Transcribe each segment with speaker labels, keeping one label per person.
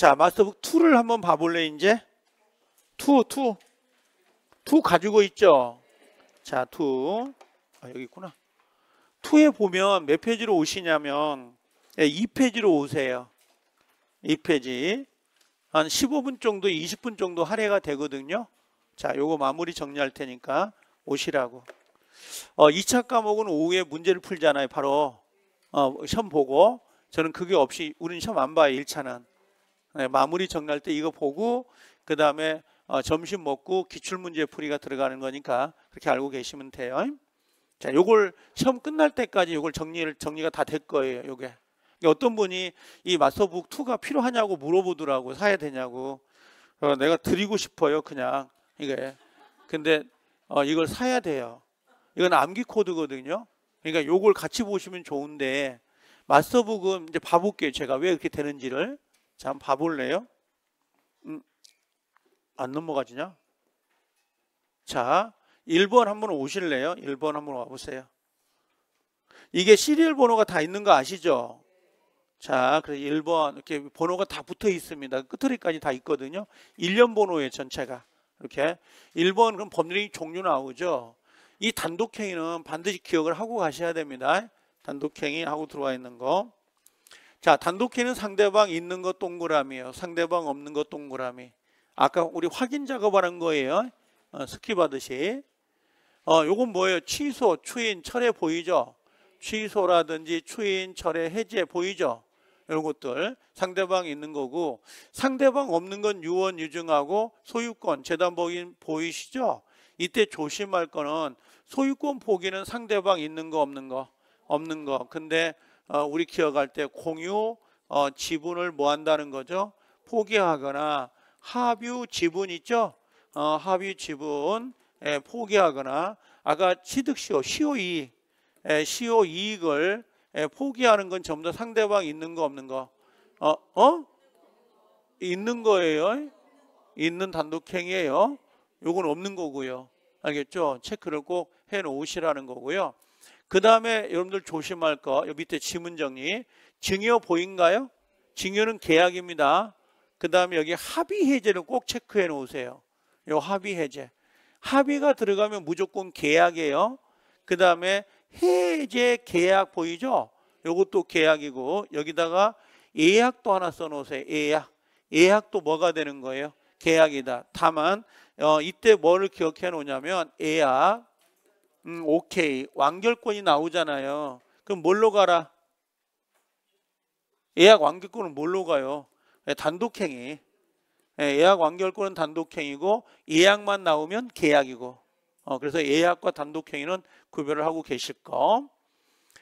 Speaker 1: 자, 마스터북 2를 한번 봐볼래, 이제? 2, 2. 2 가지고 있죠? 자, 2. 아, 여기 있구나. 2에 보면 몇 페이지로 오시냐면, 예, 2페이지로 오세요. 2페이지. 한 15분 정도, 20분 정도 할애가 되거든요. 자, 요거 마무리 정리할 테니까 오시라고. 어, 2차 과목은 오후에 문제를 풀잖아요. 바로 어, 시험 보고 저는 그게 없이 우린 시험 안 봐요. 1차는. 예, 마무리 정리할 때 이거 보고 그 다음에 어, 점심 먹고 기출문제 풀이가 들어가는 거니까 그렇게 알고 계시면 돼요. 자, 요걸 시험 끝날 때까지 요걸 정리를 정리가 다 될 거예요. 요게 어떤 분이 이마스북 2가 필요하냐고 물어보더라고 사야 되냐고 어, 내가 드리고 싶어요 그냥 이게 근데 어, 이걸 사야 돼요 이건 암기 코드거든요 그러니까 요걸 같이 보시면 좋은데 마스북은 이제 봐볼게요 제가 왜 이렇게 되는지를 잠 봐볼래요? 음, 안 넘어가지냐? 자, 1번 한번 오실래요? 1번 한번 와보세요. 이게 시리얼 번호가 다 있는 거 아시죠? 자, 그래서 1번 이렇게 번호가 다 붙어 있습니다. 끝트리까지 다 있거든요. 1년 번호의 전체가 이렇게 1번 그럼 법률이 종류 나오죠. 이 단독행위는 반드시 기억을 하고 가셔야 됩니다. 단독행위 하고 들어와 있는 거. 자, 단독키는 상대방 있는 것 동그라미요. 상대방 없는 것 동그라미. 아까 우리 확인 작업하는 거예요. 어, 스킵하듯이. 어, 요건 뭐예요? 취소, 추인, 철회 보이죠? 취소라든지 추인, 철회, 해제 보이죠? 이런 것들 상대방 있는 거고 상대방 없는 건 유언 유증하고 소유권 재단 보인 보이시죠? 이때 조심할 거는 소유권 포기는 상대방 있는 거 없는 거 없는 거 근데 어, 우리 기억할때 공유 어, 지분을 뭐 한다는 거죠? 포기하거나 합유 지분 있죠? 어, 합유 지분 예, 포기하거나 아까 취득시효 시효이 예, 시효이익을 예, 포기하는 건 전부 다 상대방 있는 거 없는 거 어? 어? 있는 거예요 있는 단독행위예요 요건 없는 거고요 알겠죠? 체크를 꼭 해놓으시라는 거고요 그 다음에 여러분들 조심할 거 여기 밑에 지문 정리 증여 보인가요? 증여는 계약입니다. 그 다음에 여기 합의 해제를꼭 체크해 놓으세요. 요 합의 해제. 합의가 들어가면 무조건 계약이에요. 그 다음에 해제 계약 보이죠? 요것도 계약이고 여기다가 예약도 하나 써놓으세요. 예약. 예약도 뭐가 되는 거예요? 계약이다. 다만 어, 이때 뭐를 기억해 놓냐면 예약 음, 오케이. 완결권이 나오잖아요. 그럼 뭘로 가라? 예약 완결권은 뭘로 가요? 예, 단독행위. 예, 예약 완결권은 단독행위고 예약만 나오면 계약이고. 어, 그래서 예약과 단독행위는 구별을 하고 계실 거.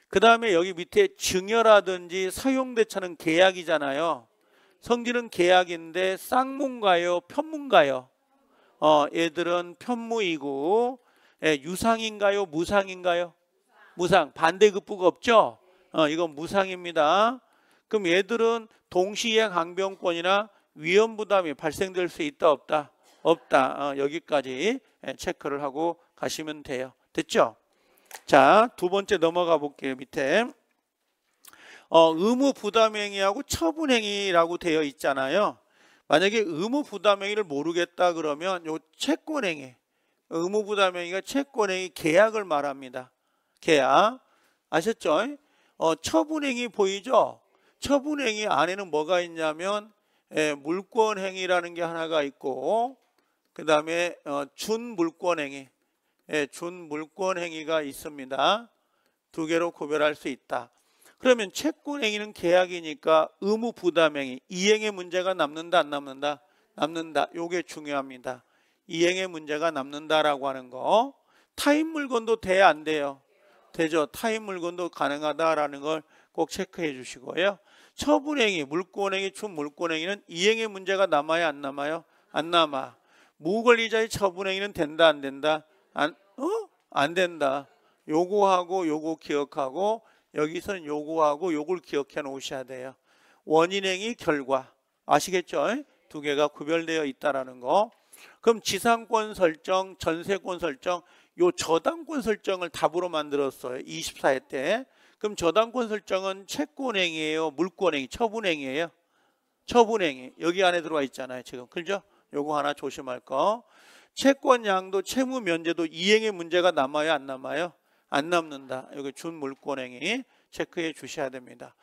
Speaker 1: 그 다음에 여기 밑에 증여라든지 사용대차는 계약이잖아요. 성질은 계약인데 쌍문가요? 편문가요? 어, 얘들은 편무이고 예, 유상인가요? 무상인가요? 무상. 반대급부가 없죠? 어, 이건 무상입니다. 그럼 얘들은 동시에 강병권이나 위험부담이 발생될 수 있다 없다? 없다. 어, 여기까지 예, 체크를 하고 가시면 돼요. 됐죠? 자, 두 번째 넘어가 볼게요. 밑에. 어, 의무 부담행위하고 처분행위라고 되어 있잖아요. 만약에 의무 부담행위를 모르겠다 그러면 요 채권행위, 의무부담행위가 채권행위 계약을 말합니다. 계약 아셨죠? 어, 처분행위 보이죠? 처분행위 안에는 뭐가 있냐면 예, 물권행위라는 게 하나가 있고 그 다음에 어, 준물권행위 예, 준물권행위가 있습니다. 두 개로 구별할 수 있다. 그러면 채권행위는 계약이니까 의무부담행위 이행의 문제가 남는다 안 남는다? 남는다. 요게 중요합니다. 이행의 문제가 남는다라고 하는 거 타인 물건도 돼야안 돼요? 되죠. 타인 물건도 가능하다라는 걸 꼭 체크해 주시고요. 처분행위, 물권행위, 준물권행위는 이행의 문제가 남아야 안 남아요? 안 남아. 무권리자의 처분행위는 된다 안 된다? 안, 어? 안 된다. 요구하고 요구 기억하고 여기서는 요구하고 요구를 기억해 놓으셔야 돼요. 원인행위 결과 아시겠죠? 두 개가 구별되어 있다라는 거. 그럼 지상권 설정, 전세권 설정, 요 저당권 설정을 답으로 만들었어요. 24회 때. 그럼 저당권 설정은 채권행위예요, 물권행위, 처분행위예요. 처분행위. 여기 안에 들어와 있잖아요, 지금. 그죠? 요거 하나 조심할 거. 채권 양도 채무 면제도 이행의 문제가 남아요, 안 남아요? 안 남는다. 여기 준 물권행위 체크해 주셔야 됩니다.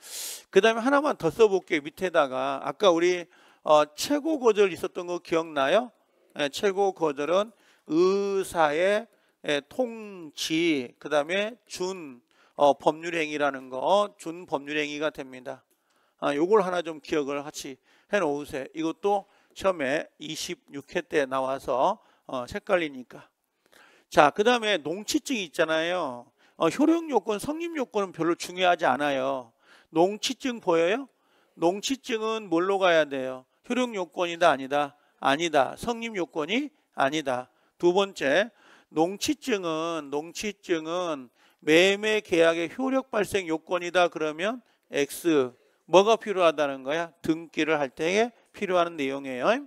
Speaker 1: 그다음에 하나만 더 써볼게요. 밑에다가 아까 우리 어, 최고 거절 있었던 거 기억나요? 예, 최고 거절은 의사의 예, 통치 그다음에 준 어, 법률행위라는 거 준 법률행위가 됩니다. 아, 요걸 하나 좀 기억을 같이 해놓으세요. 이것도 처음에 26회 때 나와서 색깔리니까 어, 자, 그 다음에 농취증 있잖아요. 어, 효력 요건, 성립 요건은 별로 중요하지 않아요. 농취증 보여요? 농취증은 뭘로 가야 돼요? 효력 요건이다, 아니다? 아니다. 성립 요건이 아니다. 두 번째, 농취증은 농취증은 매매 계약의 효력 발생 요건이다 그러면 X 뭐가 필요하다는 거야? 등기를 할 때에 필요한 내용이에요.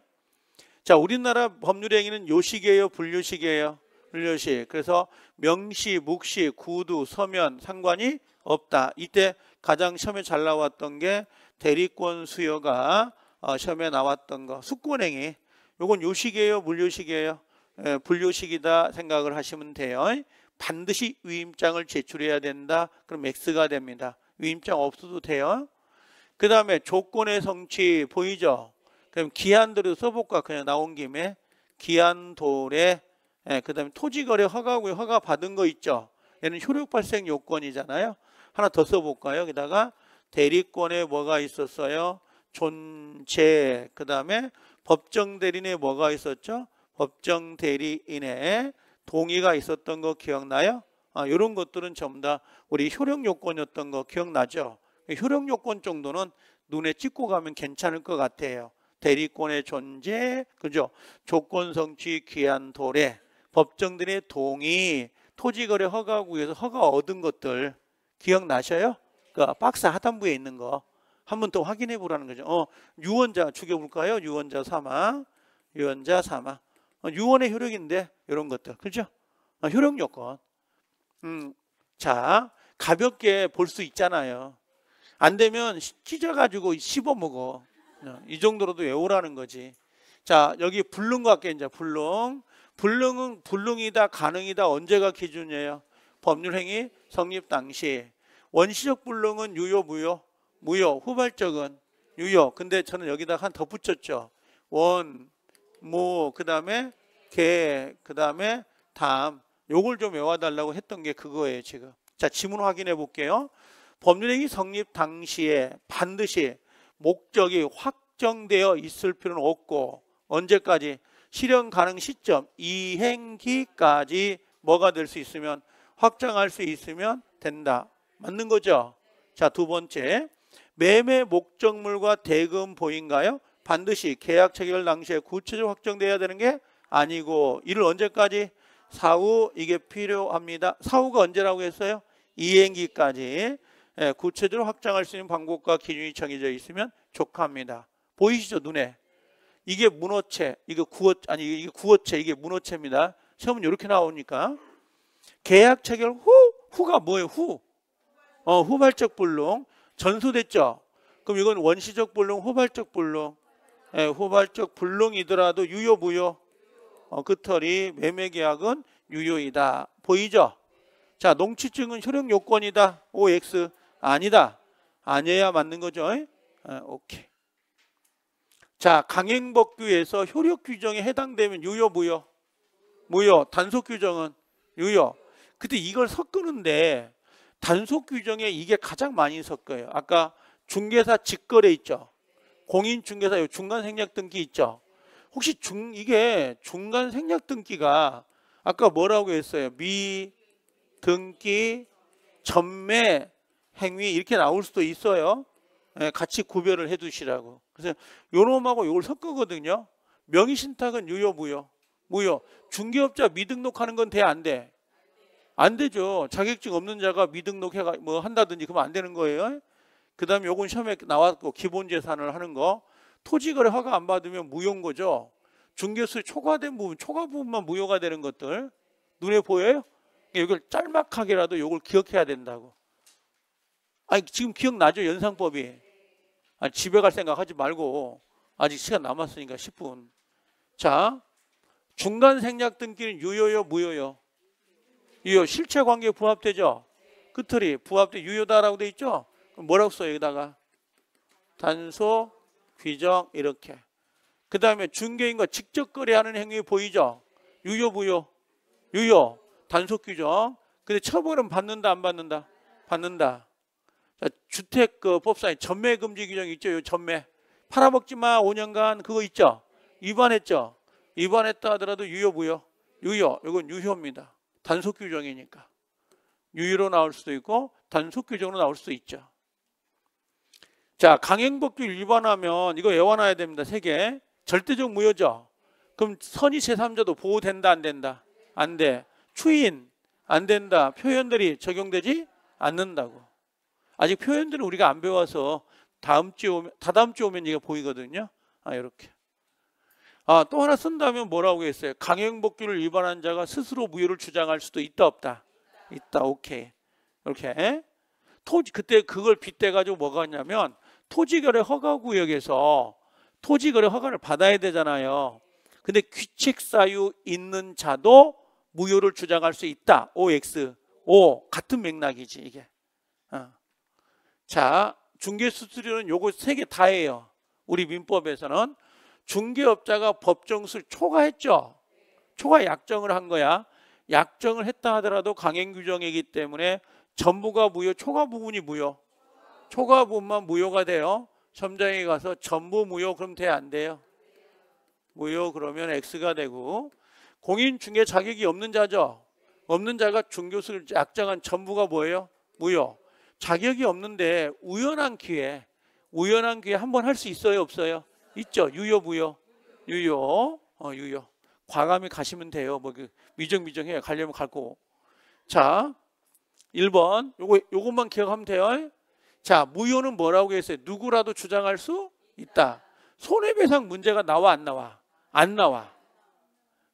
Speaker 1: 자, 우리나라 법률 행위는 요식이에요, 분류식이에요. 분류식. 그래서 명시, 묵시, 구두, 서면 상관이 없다. 이때 가장 시험에 잘 나왔던 게 대리권 수여가 어, 시험에 나왔던 거. 숙권행위. 요건 요식이에요, 물요식이에요. 예, 불요식이다 생각을 하시면 돼요. 반드시 위임장을 제출해야 된다. 그럼 X가 됩니다. 위임장 없어도 돼요. 그 다음에 조건의 성취 보이죠? 그럼 기한들을 써볼까? 그냥 나온 김에 기한도래 예, 그 다음에 토지거래 허가구에 허가 받은 거 있죠? 얘는 효력 발생 요건이잖아요. 하나 더 써볼까요? 여기다가 대리권에 뭐가 있었어요? 존재, 그 다음에 법정 대리인에 뭐가 있었죠? 법정 대리인의 동의가 있었던 거 기억나요? 아, 이런 것들은 전부 다 우리 효력 요건이었던 거 기억나죠? 효력 요건 정도는 눈에 찍고 가면 괜찮을 것 같아요. 대리권의 존재, 그죠? 조건 성취 귀한 도래, 법정들의 동의, 토지거래 허가구에서 허가 얻은 것들 기억나셔요? 그 박스 하단부에 있는 거. 한번더 확인해 보라는 거죠. 어, 유언자 죽여볼까요? 유언자 삼아. 유언자 삼아. 어, 유언의 효력인데 이런 것들, 그렇죠? 어, 효력 요건. 음, 자, 가볍게 볼 수 있잖아요. 안 되면 찢어가지고 씹어먹어. 어, 이 정도로도 외우라는 거지. 자, 여기 불능과 함께 이제 불능. 불능은 불능이다, 가능이다, 언제가 기준이에요? 법률행위, 성립 당시. 원시적 불능은 유효, 무효. 무효, 후발적은 유효. 근데 저는 여기다 한덧 붙였죠. 원, 무, 그 다음에 개, 그 다음에 담. 요걸 좀 외워달라고 했던 게 그거예요, 지금. 자, 지문 확인해 볼게요. 법률행위 성립 당시에 반드시 목적이 확정되어 있을 필요는 없고 언제까지 실현 가능 시점 이행기까지 뭐가 될 수 있으면 확정할 수 있으면 된다. 맞는 거죠? 자, 두 번째. 매매 목적물과 대금 보인가요? 반드시 계약 체결 당시에 구체적으로 확정돼야 되는 게 아니고 이를 언제까지? 사후 이게 필요합니다. 사후가 언제라고 했어요? 이행기까지 예, 구체적으로 확장할 수 있는 방법과 기준이 정해져 있으면 족합니다. 보이시죠 눈에? 이게 문어체, 이게 구어 아니 이게 구어체, 이게 문어체입니다. 시험은 이렇게 나오니까 계약 체결 후 후가 뭐예요? 후, 어 후발적 불능 전소됐죠. 그럼 이건 원시적 불능, 호발적 불능. 예, 호발적 불능이더라도 유효 무효. 어, 그 털이 매매 계약은 유효이다. 보이죠? 자, 농취증은 효력 요건이다. OX 아니다. 아니야 맞는 거죠. 에? 예? 예, 오케이. 자, 강행법규에서 효력 규정에 해당되면 유효 무효. 무효. 단속 규정은 유효. 근데 이걸 섞는데 단속 규정에 이게 가장 많이 섞어요 아까 중개사 직거래 있죠. 공인 중개사 중간 생략 등기 있죠. 혹시 중 이게 중간 생략 등기가 아까 뭐라고 했어요? 미 등기 전매 행위 이렇게 나올 수도 있어요. 예, 같이 구별을 해두시라고. 그래서 요놈하고 요걸 섞거든요. 명의신탁은 유효 무효. 무효. 중개업자 미등록하는 건돼안 돼? 안 되죠. 자격증 없는 자가 미등록 해가 뭐 한다든지 그러면 안 되는 거예요. 그다음에 요건 시험에 나왔고 기본 재산을 하는 거 토지거래 허가 안 받으면 무효인 거죠. 중개수 초과된 부분, 초과 부분만 무효가 되는 것들 눈에 보여요? 그러니까 이걸 짤막하게라도 이걸 기억해야 된다고. 아니 지금 기억나죠 연상법이. 아니, 집에 갈 생각하지 말고 아직 시간 남았으니까 10분. 자 중간 생략 등기는 유효요 무효요? 유효 실체 관계 부합되죠. 끝틀이 부합돼 유효다라고 돼 있죠. 뭐라고 써 여기다가 단소 귀정 이렇게. 그 다음에 중개인과 직접 거래하는 행위 보이죠. 유효 부효 유효 단속 규정. 근데 처벌은 받는다 안 받는다? 받는다. 자, 주택 그 법상에 전매 금지 규정 있죠. 요 전매. 팔아먹지 마 5년간 그거 있죠. 위반했죠. 위반했다 하더라도 유효 부효. 유효. 이건 유효입니다. 단속 규정이니까. 유의로 나올 수도 있고 단속 규정으로 나올 수도 있죠. 자, 강행법규 위반하면 이거 외워놔야 됩니다. 세 개. 절대적 무효죠. 그럼 선의 제3자도 보호된다 안 된다? 안 돼. 추인 안 된다. 표현들이 적용되지 않는다고. 아직 표현들은 우리가 안 배워서 다음 주 오면 다다음 주 오면 얘가 보이거든요. 아, 이렇게. 아, 또 하나 쓴다면 뭐라고 했어요? 강행복귀를 위반한 자가 스스로 무효를 주장할 수도 있다 없다. 있다. 오케이. 이렇게. 토지 그때 그걸 빗대 가지고 뭐가 있 냐면 토지거래 허가 구역에서 토지거래 허가를 받아야 되잖아요. 근데 규칙 사유 있는 자도 무효를 주장할 수 있다. OX. O 같은 맥락이지 이게. 어. 자, 중개 수수료는 요거 세 개 다예요. 우리 민법에서는 중개업자가 법정수를 초과했죠. 초과 약정을 한 거야. 약정을 했다 하더라도 강행 규정이기 때문에 전부가 무효, 초과 부분이 무효. 초과 부분만 무효가 돼요. 점장에 가서 전부 무효 그럼 돼 안 돼요? 무효 그러면 X가 되고 공인 중개 자격이 없는 자죠. 없는 자가 중교수를 약정한 전부가 뭐예요? 무효. 자격이 없는데 우연한 기회, 우연한 기회 한 번 할 수 있어요, 없어요? 있죠. 유효 무효. 유효. 어, 유효. 과감히 가시면 돼요. 뭐 미정미정해요. 가려면 갈고 자, 1번. 요거 요것만 기억하면 돼요. 자, 무효는 뭐라고 했어요? 누구라도 주장할 수 있다. 손해배상 문제가 나와 안 나와? 안 나와.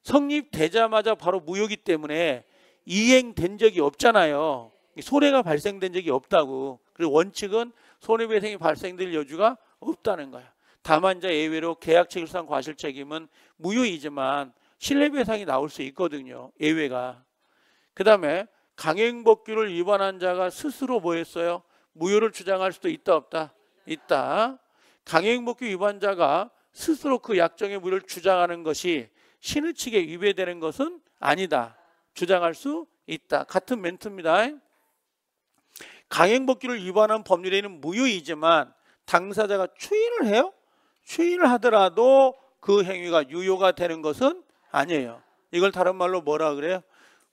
Speaker 1: 성립되자마자 바로 무효기 때문에 이행된 적이 없잖아요. 손해가 발생된 적이 없다고. 그리고 원칙은 손해배상이 발생될 여지가 없다는 거야. 다만 이제 예외로 계약 책임상 과실 책임은 무효이지만 신뢰배상이 나올 수 있거든요. 예외가. 그다음에 강행법규를 위반한 자가 스스로 뭐 했어요? 무효를 주장할 수도 있다 없다? 있다. 강행법규 위반자가 스스로 그 약정의 무효를 주장하는 것이 신의 측에 위배되는 것은 아니다. 주장할 수 있다. 같은 멘트입니다. 강행법규를 위반한 법률에는 무효이지만 당사자가 추인을 해요? 추인을 하더라도 그 행위가 유효가 되는 것은 아니에요. 이걸 다른 말로 뭐라 그래요?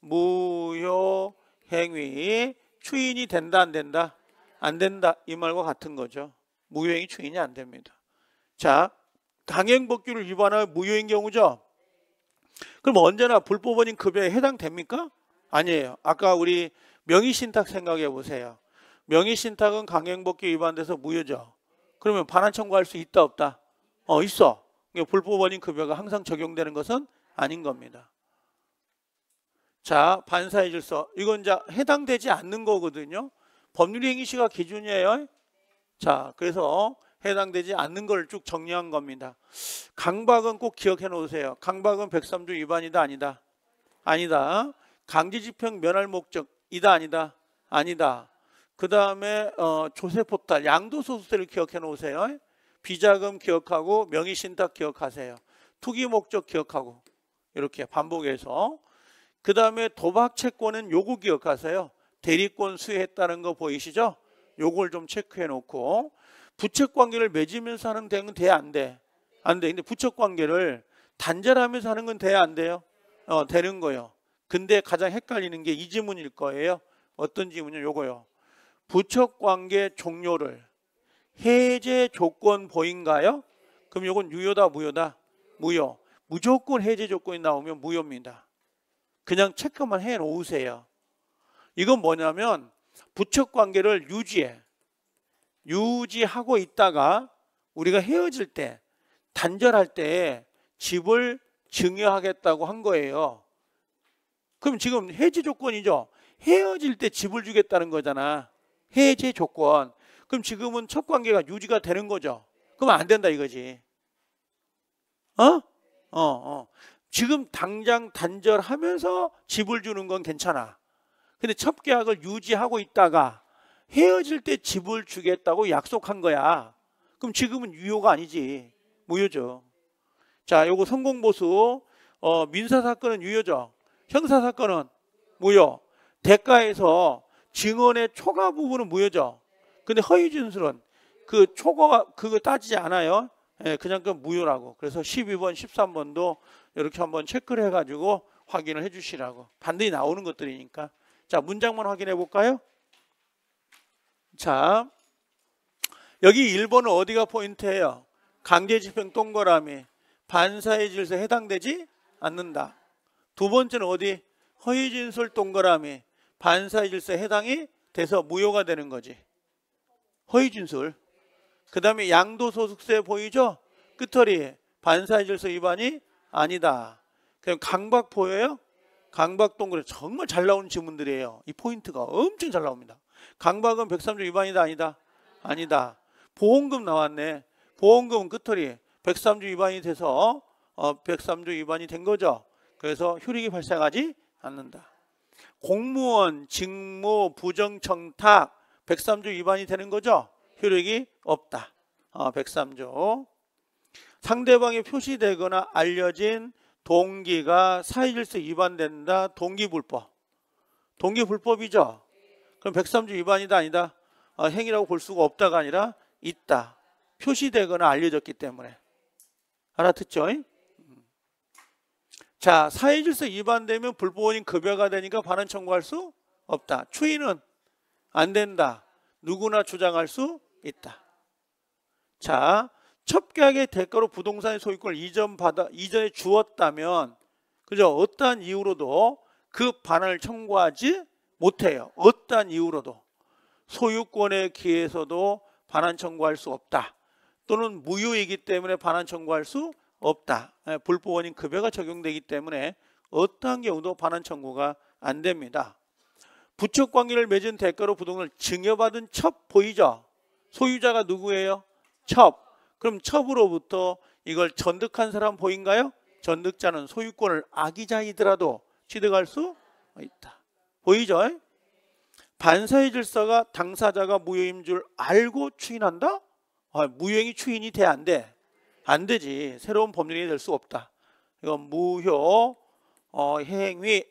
Speaker 1: 무효 행위 추인이 된다 안 된다? 안 된다 이 말과 같은 거죠. 무효행위 추인이 안 됩니다. 자, 강행법규를 위반하면 무효인 경우죠. 그럼 언제나 불법원인 급여에 해당됩니까? 아니에요. 아까 우리 명의신탁 생각해 보세요. 명의신탁은 강행법규 위반돼서 무효죠. 그러면 반환 청구할 수 있다 없다? 어, 있어. 불법 원인급여가 항상 적용되는 것은 아닌 겁니다. 자, 반사의 질서. 이건 이제 해당되지 않는 거거든요. 법률 행위시가 기준이에요. 자, 그래서 해당되지 않는 걸 쭉 정리한 겁니다. 강박은 꼭 기억해 놓으세요. 강박은 103조 위반이다 아니다. 아니다. 강제 집행 면할 목적이다 아니다. 아니다. 그다음에 어, 조세포탈 양도소득세를 기억해 놓으세요. 비자금 기억하고 명의신탁 기억하세요. 투기 목적 기억하고 이렇게 반복해서 그 다음에 도박 채권은 요구 기억하세요. 대리권 수혜했다는 거 보이시죠? 요걸 좀 체크해 놓고 부채 관계를 맺으면서 하는 대응돼안 돼? 안 돼. 근데 부채 관계를 단절하면서 하는 건 돼 안 돼요? 어, 되는 거예요. 근데 가장 헷갈리는 게이 지문일 거예요. 어떤 지문이요? 요거요. 부채 관계 종료를 해제 조건 보인가요? 그럼 이건 유효다 무효다? 무효. 무조건 해제 조건이 나오면 무효입니다. 그냥 체크만 해놓으세요. 이건 뭐냐면 부척 관계를 유지해. 유지하고 있다가 우리가 헤어질 때 단절할 때 집을 증여하겠다고 한 거예요. 그럼 지금 해제 조건이죠. 헤어질 때 집을 주겠다는 거잖아. 해제 조건. 그럼 지금은 첫 관계가 유지가 되는 거죠. 그럼 안 된다 이거지. 어? 어, 어. 지금 당장 단절하면서 집을 주는 건 괜찮아. 근데 첫 계약을 유지하고 있다가 헤어질 때 집을 주겠다고 약속한 거야. 그럼 지금은 유효가 아니지. 무효죠. 자, 요거 성공보수. 어, 민사사건은 유효죠. 형사사건은 무효. 대가에서 증언의 초과 부분은 무효죠. 근데 허위 진술은 그 초과 가 그거 따지지 않아요. 예, 그냥 그 무효라고. 그래서 12번, 13번도 이렇게 한번 체크를 해가지고 확인을 해주시라고. 반드시 나오는 것들이니까. 자, 문장만 확인해 볼까요? 자, 여기 1번은 어디가 포인트예요? 강제집행 동그라미. 반사의 질서에 해당되지 않는다. 두 번째는 어디? 허위진술 동그라미. 반사의 질서에 해당이 돼서 무효가 되는 거지. 허위진술 그 다음에 양도소득세 보이죠? 끝털이 반사회질서 위반이 아니다 그럼 강박 보여요? 강박 동그래 정말 잘 나오는 지문들이에요 이 포인트가 엄청 잘 나옵니다 강박은 103조 위반이다 아니다? 아니다 보험금 나왔네 보험금은 끝털이 103조 위반이 돼서 어, 103조 위반이 된 거죠 그래서 효력이 발생하지 않는다 공무원 직무 부정청탁 103조 위반이 되는 거죠. 효력이 없다. 어, 103조. 상대방이 표시되거나 알려진 동기가 사회질서 위반된다. 동기불법. 동기불법이죠. 그럼 103조 위반이다 아니다. 어, 행위라고 볼 수가 없다가 아니라 있다. 표시되거나 알려졌기 때문에. 알아듣죠? 자, 사회질서 위반되면 불법원인 급여가 되니까 반환 청구할 수 없다. 추이는 안 된다. 누구나 주장할 수 있다. 자, 첩격의 대가로 부동산의 소유권을 이전 받아 이전에 주었다면 그죠? 어떠한 이유로도 그 반환을 청구하지 못해요. 어떠한 이유로도 소유권에 기해서도 반환 청구할 수 없다. 또는 무효이기 때문에 반환 청구할 수 없다. 예, 불법 원인 급여가 적용되기 때문에 어떠한 경우도 반환 청구가 안 됩니다. 부척 관계를 맺은 대가로 부동을 증여받은 첩 보이죠? 소유자가 누구예요? 첩. 그럼 첩으로부터 이걸 전득한 사람 보인가요? 전득자는 소유권을 악의자이더라도 취득할 수 있다. 보이죠? 반사의 질서가 당사자가 무효인 줄 알고 추인한다? 아, 무효행이 추인이 돼안 돼? 안 되지. 새로운 법률이 될 수 없다. 이건 무효 어, 행위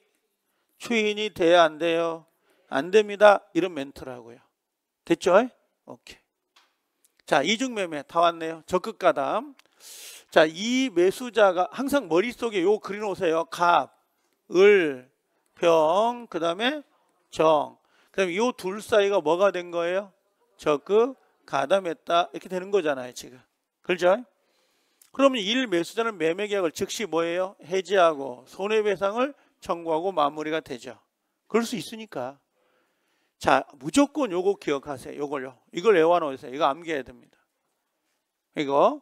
Speaker 1: 추인이 돼야 안 돼요. 안 됩니다. 이런 멘트를하고요 됐죠? 오케이. 자, 이중매매 다 왔네요. 적극가담. 자, 이 매수자가 항상 머릿속에 요 그려놓으세요. 갑, 을, 병, 그 다음에 정. 그럼 요 둘 사이가 뭐가 된 거예요? 적극, 가담했다. 이렇게 되는 거잖아요, 지금. 그렇죠? 그러면 일 매수자는 매매 계약을 즉시 뭐예요? 해지하고 손해배상을 청구하고 마무리가 되죠. 그럴 수 있으니까. 자, 무조건 요거 기억하세요. 요걸요. 이걸 외워놓으세요. 이거 암기해야 됩니다. 이거.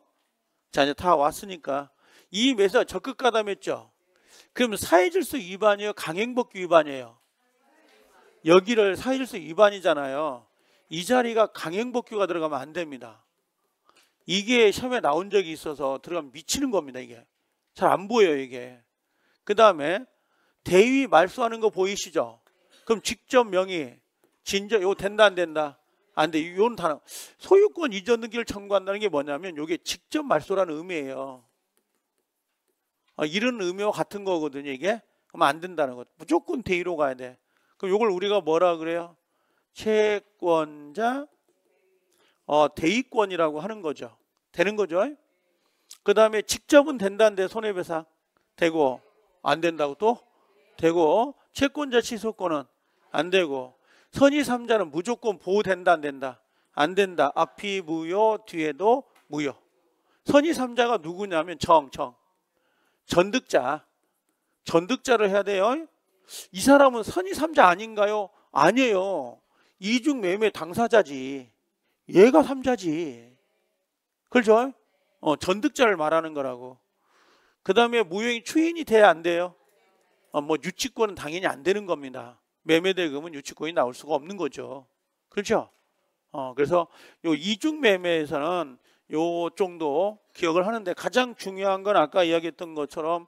Speaker 1: 자, 이제 다 왔으니까. 이 매사 적극 가담했죠? 그럼 사회질서 위반이에요? 강행법규 위반이에요? 여기를 사회질서 위반이잖아요. 이 자리가 강행법규가 들어가면 안 됩니다. 이게 시험에 나온 적이 있어서 들어가면 미치는 겁니다, 이게. 잘 안 보여요, 이게. 그 다음에 대위 말소하는 거 보이시죠? 그럼 직접 명의 진 이거 된다 안 된다 안 돼. 이건 단어 소유권 이전 등기를 청구한다는 게 뭐냐면 요게 직접 말소라는 의미예요. 어, 이런 의미와 같은 거거든요. 이게 그럼 안 된다는 것 무조건 대의로 가야 돼. 그럼 이걸 우리가 뭐라 그래요? 채권자 어, 대의권이라고 하는 거죠. 되는 거죠. 그 다음에 직접은 된다는데 손해배상 되고 안 된다고 또 되고 채권자 취소권은 안 되고 선의 3자는 무조건 보호된다 안 된다? 안 된다. 앞이 무효 뒤에도 무효. 선의 3자가 누구냐면 정, 정. 전득자. 전득자를 해야 돼요. 이 사람은 선의 3자 아닌가요? 아니에요. 이중 매매 당사자지. 얘가 3자지. 그렇죠? 어, 전득자를 말하는 거라고. 그 다음에 무용이 추인이 돼야 안 돼요. 어, 뭐 유치권은 당연히 안 되는 겁니다. 매매대금은 유치권이 나올 수가 없는 거죠. 그렇죠? 어, 그래서 요 이중 매매에서는 요 정도 기억을 하는데 가장 중요한 건 아까 이야기했던 것처럼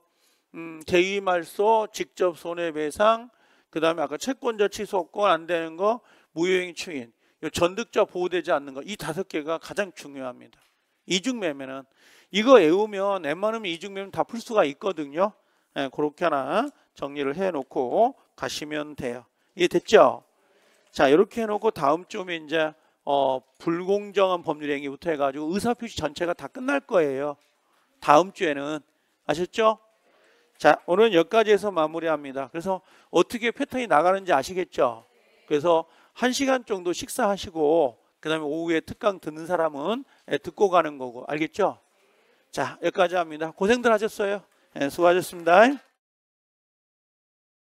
Speaker 1: 음, 대2말소 직접 손해배상, 그 다음에 아까 채권자 취소권 안 되는 거, 무효행 추인, 요 전득자 보호되지 않는 거, 이 다섯 개가 가장 중요합니다. 이중매매는 이거 외우면 웬만하면 이중매매 다풀 수가 있거든요. 예, 그렇게 하나 정리를 해놓고 가시면 돼요. 이해 됐죠? 자 이렇게 해놓고 다음 주에 이제 어, 불공정한 법률 행위부터 해가지고 의사표시 전체가 다 끝날 거예요. 다음 주에는 아셨죠? 자 오늘은 여기까지 해서 마무리합니다. 그래서 어떻게 패턴이 나가는지 아시겠죠? 그래서 한시간 정도 식사하시고 그 다음에 오후에 특강 듣는 사람은 예, 듣고 가는 거고 알겠죠? 자 여기까지 합니다. 고생들 하셨어요. 예, 수고하셨습니다.